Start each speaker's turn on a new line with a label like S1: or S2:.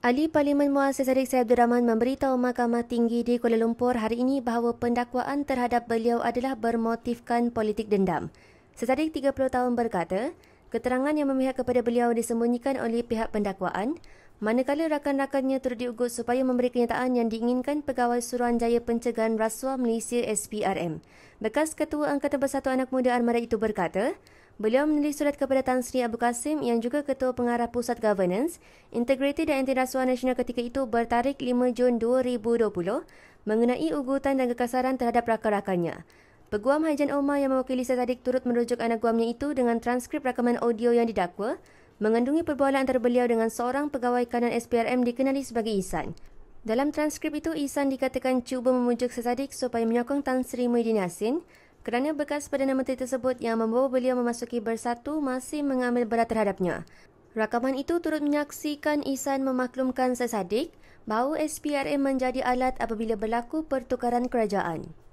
S1: Ali Parlimen Muasir Sadiq Abdul Rahman memberitahu Mahkamah Tinggi di Kuala Lumpur hari ini bahawa pendakwaan terhadap beliau adalah bermotifkan politik dendam. Sadiq 30 tahun berkata, keterangan yang memihak kepada beliau disembunyikan oleh pihak pendakwaan, manakala rakan-rakannya turut diugut supaya memberi kenyataan yang diinginkan Pegawai Suruhanjaya Pencegahan Rasuah Malaysia SPRM. Bekas Ketua Angkatan Bersatu Anak Muda Armada itu berkata, Beliau menulis surat kepada Tan Sri Abu Kasim yang juga Ketua Pengarah Pusat Governance, Integriti dan Anti Rasuah Nasional ketika itu bertarik 5 Jun 2020 mengenai ugutan dan kekasaran terhadap rakan-rakannya. Peguam Haijan Omar yang mewakili Setadik turut merujuk anak guamnya itu dengan transkrip rakaman audio yang didakwa mengandungi perbualan antara beliau dengan seorang pegawai kanan SPRM dikenali sebagai Isan. Dalam transkrip itu, Isan dikatakan cuba memujuk Sesadik supaya menyokong Tan Sri Muhyiddin Yassin kerana bekas Perdana Menteri tersebut yang membawa beliau memasuki bersatu masih mengambil berat terhadapnya. Rakaman itu turut menyaksikan Isan memaklumkan sesadik bahawa SPRM menjadi alat apabila berlaku pertukaran kerajaan.